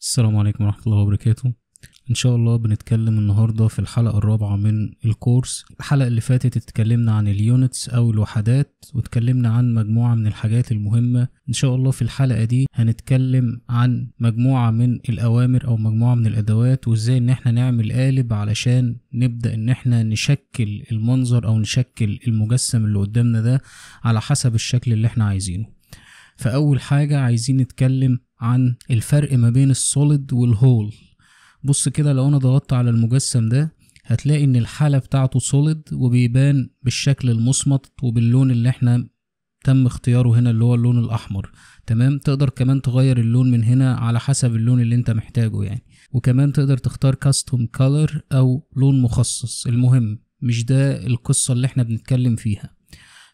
السلام عليكم ورحمة الله وبركاته ان شاء الله بنتكلم النهاردة في الحلقة الرابعة من الكورس الحلقة اللي فاتت اتكلمنا عن اليونتس او الوحدات واتكلمنا عن مجموعة من الحاجات المهمة ان شاء الله في الحلقة دي هنتكلم عن مجموعة من الاوامر او مجموعة من الادوات وازاي ان احنا نعمل قالب علشان نبدأ ان احنا نشكل المنظر او نشكل المجسم اللي قدامنا ده على حسب الشكل اللي احنا عايزينه فاول حاجة عايزين نتكلم عن الفرق ما بين السوليد والهول بص كده لو انا ضغطت على المجسم ده هتلاقي ان الحالة بتاعته سوليد وبيبان بالشكل المصمت وباللون اللي احنا تم اختياره هنا اللي هو اللون الاحمر تمام تقدر كمان تغير اللون من هنا على حسب اللون اللي انت محتاجه يعني وكمان تقدر تختار كاستوم كولر او لون مخصص المهم مش ده القصة اللي احنا بنتكلم فيها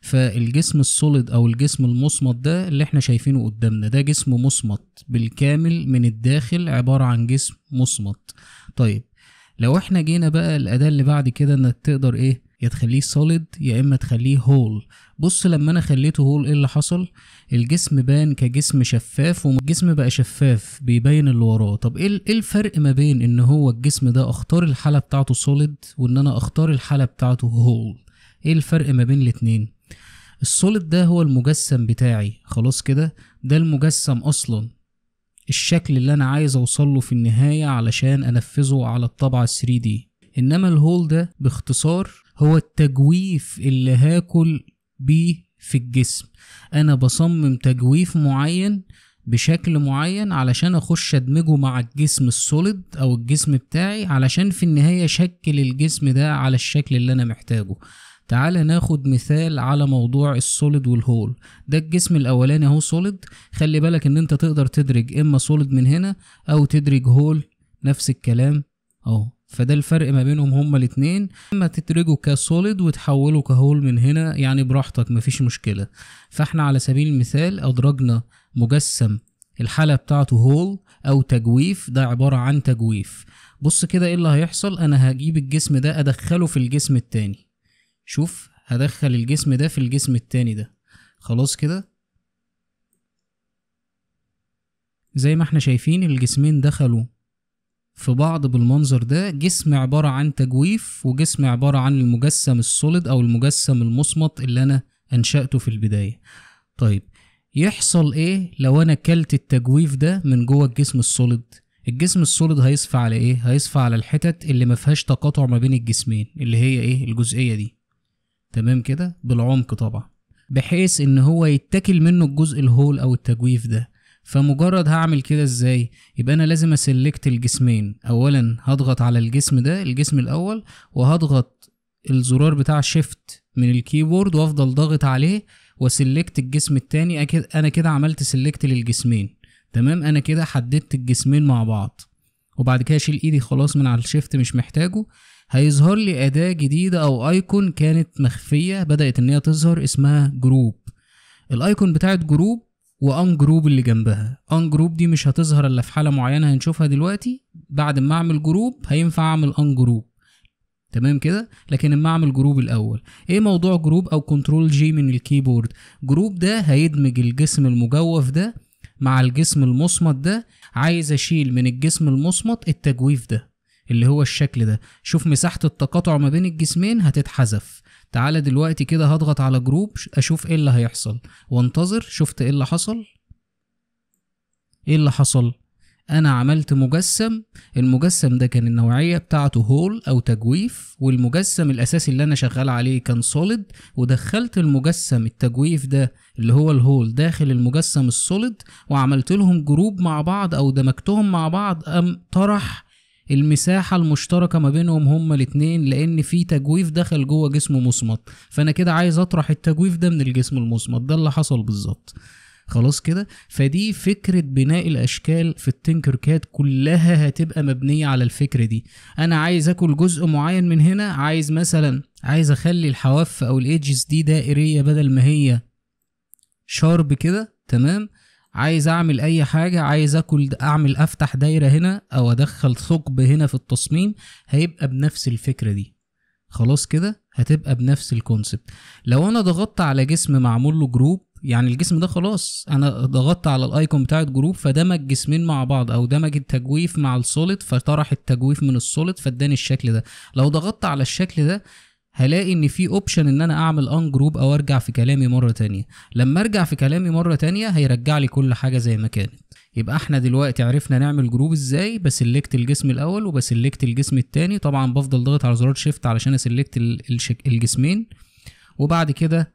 فالجسم السوليد او الجسم المصمت ده اللي احنا شايفينه قدامنا ده جسم مصمت بالكامل من الداخل عبارة عن جسم مصمت طيب لو احنا جينا بقى الاداة اللي بعد كده انك تقدر ايه يا تخليه سوليد يا اما تخليه هول بص لما انا خليته هول ايه اللي حصل الجسم بان كجسم شفاف والجسم بقى شفاف بيبين اللي وراه طب ايه, إيه الفرق ما بين ان هو الجسم ده اختار الحاله بتاعته سوليد وان انا اختار الحاله بتاعته هول ايه الفرق ما بين الاتنين السوليد ده هو المجسم بتاعي خلاص كده ده المجسم اصلا الشكل اللي انا عايز اوصله في النهاية علشان انفذه على الطبعة 3D انما الهول ده باختصار هو التجويف اللي هاكل بيه في الجسم انا بصمم تجويف معين بشكل معين علشان اخش ادمجه مع الجسم السوليد او الجسم بتاعي علشان في النهاية شكل الجسم ده على الشكل اللي انا محتاجه تعالى ناخد مثال على موضوع السوليد والهول ده الجسم الاولاني اهو سوليد خلي بالك ان انت تقدر تدرج اما سوليد من هنا او تدرج هول نفس الكلام اهو فده الفرق ما بينهم هما الاتنين اما تدرجه كسوليد وتحوله كهول من هنا يعني براحتك مفيش مشكلة فاحنا على سبيل المثال ادرجنا مجسم الحالة بتاعته هول او تجويف ده عبارة عن تجويف بص كده ايه اللي هيحصل انا هجيب الجسم ده ادخله في الجسم التاني شوف هدخل الجسم ده في الجسم التاني ده خلاص كده زي ما احنا شايفين الجسمين دخلوا في بعض بالمنظر ده جسم عبارة عن تجويف وجسم عبارة عن المجسم الصلد أو المجسم المصمت اللي أنا أنشأته في البداية طيب يحصل إيه لو أنا كلت التجويف ده من جوه الجسم الصلد الجسم الصلد هيصفى على إيه؟ هيصفى على الحتت اللي مفيهاش تقاطع ما بين الجسمين اللي هي إيه الجزئية دي تمام كده بالعمق طبعا بحيث ان هو يتاكل منه الجزء الهول او التجويف ده فمجرد هعمل كده ازاي يبقى انا لازم اسلكت الجسمين اولا هضغط على الجسم ده الجسم الاول وهضغط الزرار بتاع شيفت من الكيبورد وافضل ضاغط عليه وسلكت الجسم التاني انا كده عملت سلكت للجسمين تمام انا كده حددت الجسمين مع بعض وبعد كده اشيل ايدي خلاص من على الشيفت مش محتاجه هيظهر لي أداة جديدة أو أيكون كانت مخفية بدأت إن هي تظهر اسمها جروب الأيكون بتاعت جروب وان جروب اللي جنبها ان جروب دي مش هتظهر الا في حاله معينه هنشوفها دلوقتي بعد ما اعمل جروب هينفع اعمل ان جروب تمام كده لكن اما اعمل جروب الاول ايه موضوع جروب او كنترول جي من الكيبورد جروب ده هيدمج الجسم المجوف ده مع الجسم المصمت ده عايز اشيل من الجسم المصمت التجويف ده اللي هو الشكل ده شوف مساحة التقاطع ما بين الجسمين هتتحذف تعالى دلوقتي كده هضغط على جروب اشوف ايه اللي هيحصل وانتظر شفت ايه اللي حصل ايه اللي حصل انا عملت مجسم المجسم ده كان النوعية بتاعته هول او تجويف والمجسم الاساسي اللي انا شغال عليه كان سوليد ودخلت المجسم التجويف ده اللي هو الهول داخل المجسم السوليد وعملت لهم جروب مع بعض او دمجتهم مع بعض ام طرح المساحة المشتركة ما بينهم هما الاتنين لأن في تجويف دخل جوه جسم مصمت فأنا كده عايز أطرح التجويف ده من الجسم المصمت ده اللي حصل بالظبط خلاص كده فدي فكرة بناء الأشكال في التنكر كات كلها هتبقى مبنية على الفكرة دي أنا عايز أكل جزء معين من هنا عايز مثلا عايز أخلي الحواف أو الإيدجز دي دائرية بدل ما هي شارب كده تمام عايز اعمل اي حاجه عايز اكل اعمل افتح دايره هنا او ادخل ثقب هنا في التصميم هيبقى بنفس الفكره دي خلاص كده هتبقى بنفس الكونسبت لو انا ضغطت على جسم معمول له جروب يعني الجسم ده خلاص انا ضغطت على الايكون بتاعه جروب فدمج جسمين مع بعض او دمج التجويف مع السوليد فطرح التجويف من السوليد فاداني الشكل ده لو ضغطت على الشكل ده هلاقي ان في اوبشن ان انا اعمل ان جروب او ارجع في كلامي مره تانية لما ارجع في كلامي مره تانية هيرجع لي كل حاجه زي ما كانت يبقى احنا دلوقتي عرفنا نعمل جروب ازاي بسلكت الجسم الاول وبسلكت الجسم التاني طبعا بفضل ضاغط على زرار شيفت علشان اسلكت الجسمين وبعد كده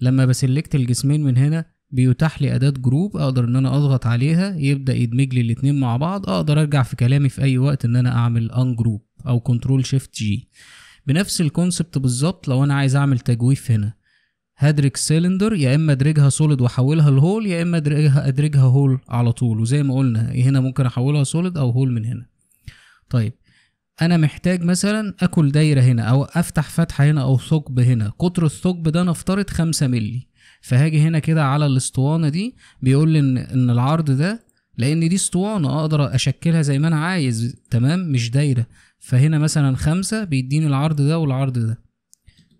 لما بسلكت الجسمين من هنا بيتاح لي اداه جروب اقدر ان انا اضغط عليها يبدا يدمج لي الاتنين مع بعض اقدر ارجع في كلامي في اي وقت ان انا اعمل ان جروب او كنترول شيفت جي بنفس الكونسبت بالظبط لو انا عايز اعمل تجويف هنا هدرج سيلندر يا اما ادرجها سوليد واحولها لهول يا اما ادرجها ادرجها هول على طول وزي ما قلنا إيه هنا ممكن احولها سوليد او هول من هنا طيب انا محتاج مثلا اكل دايره هنا او افتح فتحه هنا او ثقب هنا قطر الثقب ده نفترض 5 مللي فهاجي هنا كده على الاسطوانه دي بيقول لي ان ان العرض ده لان دي اسطوانه اقدر اشكلها زي ما انا عايز تمام مش دايره فهنا مثلا خمسة بيديني العرض ده والعرض ده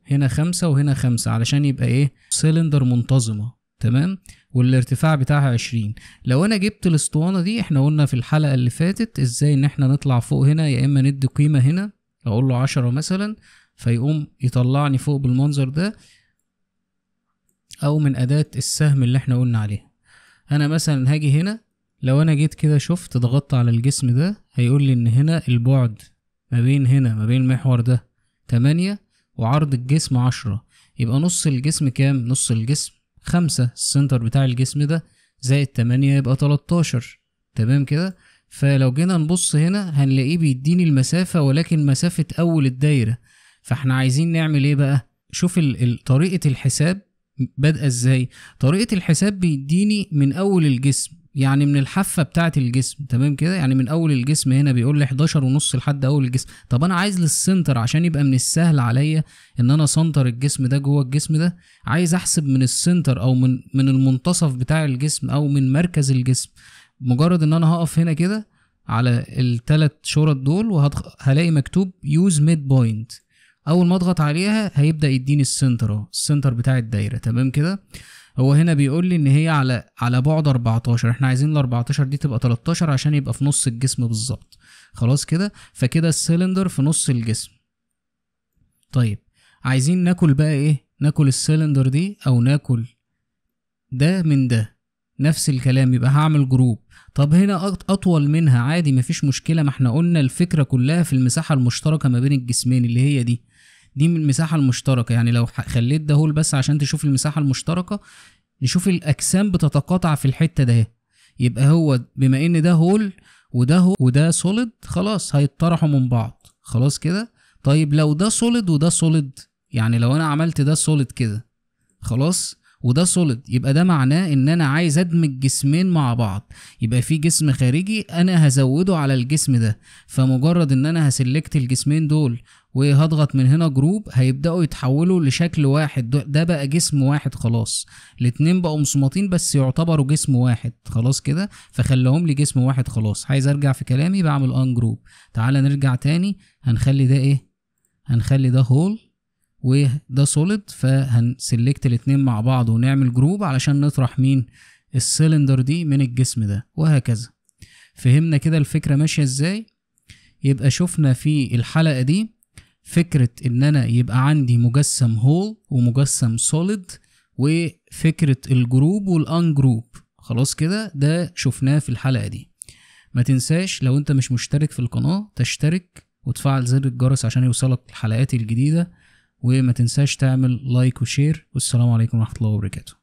هنا خمسة وهنا خمسة علشان يبقى ايه سلندر منتظمة تمام والارتفاع بتاعها عشرين لو انا جبت الاسطوانة دي احنا قلنا في الحلقة اللي فاتت ازاي ان احنا نطلع فوق هنا يا اما ندي قيمة هنا اقول له عشرة مثلا فيقوم يطلعني فوق بالمنظر ده او من اداة السهم اللي احنا قلنا عليها انا مثلا هاجي هنا لو انا جيت كده شفت ضغطت على الجسم ده هيقول لي ان هنا البعد ما بين هنا ما بين المحور ده تمانية وعرض الجسم عشرة يبقى نص الجسم كام نص الجسم خمسة السنتر بتاع الجسم ده زائد تمانية يبقى تلاتاشر تمام كده فلو جينا نبص هنا هنلاقيه بيديني المسافة ولكن مسافة أول الدايرة فاحنا عايزين نعمل ايه بقى شوف طريقة الحساب بادئة ازاي طريقة الحساب بيديني من أول الجسم يعني من الحافه بتاعه الجسم تمام كده يعني من اول الجسم هنا بيقول لي 11 ونص لحد اول الجسم طب انا عايز للسنتر عشان يبقى من السهل عليا ان انا سنتر الجسم ده جوه الجسم ده عايز احسب من السنتر او من من المنتصف بتاع الجسم او من مركز الجسم مجرد ان انا هقف هنا كده على التلات شرط دول وهلاقي مكتوب يوز ميد بوينت اول ما اضغط عليها هيبدا يديني السنتر اهو السنتر بتاع الدايره تمام كده هو هنا بيقول لي ان هي على على بعد 14 احنا عايزين ال 14 دي تبقى 13 عشان يبقى في نص الجسم بالظبط خلاص كده فكده السلندر في نص الجسم طيب عايزين ناكل بقى ايه ناكل السلندر دي او ناكل ده من ده نفس الكلام يبقى هعمل جروب طب هنا اطول منها عادي مفيش مشكله ما احنا قلنا الفكره كلها في المساحه المشتركه ما بين الجسمين اللي هي دي دي من المساحه المشتركه يعني لو خليت ده هول بس عشان تشوف المساحه المشتركه نشوف الاجسام بتتقاطع في الحته ده يبقى هو بما ان ده هول وده هول وده سوليد خلاص هيتطرحوا من بعض خلاص كده طيب لو ده سوليد وده سوليد يعني لو انا عملت ده سوليد كده خلاص وده سوليد يبقى ده معناه ان انا عايز ادمج جسمين مع بعض يبقى في جسم خارجي انا هزوده على الجسم ده فمجرد ان انا هسلكت الجسمين دول وهضغط من هنا جروب هيبداوا يتحولوا لشكل واحد ده بقى جسم واحد خلاص الاتنين بقوا مصمتين بس يعتبروا جسم واحد خلاص كده فخلهم لي جسم واحد خلاص عايز ارجع في كلامي بعمل ان جروب تعالى نرجع تاني هنخلي ده ايه هنخلي ده هول وده سوليد فهنسلكت الاتنين مع بعض ونعمل جروب علشان نطرح مين السلندر دي من الجسم ده وهكذا فهمنا كده الفكرة ماشية ازاي يبقى شفنا في الحلقة دي فكرة ان انا يبقى عندي مجسم هول ومجسم سوليد وفكرة الجروب والانجروب خلاص كده ده شفناه في الحلقة دي ما تنساش لو انت مش مشترك في القناة تشترك وتفعل زر الجرس عشان يوصلك الحلقات الجديدة وما تنساش تعمل لايك وشير والسلام عليكم ورحمة الله وبركاته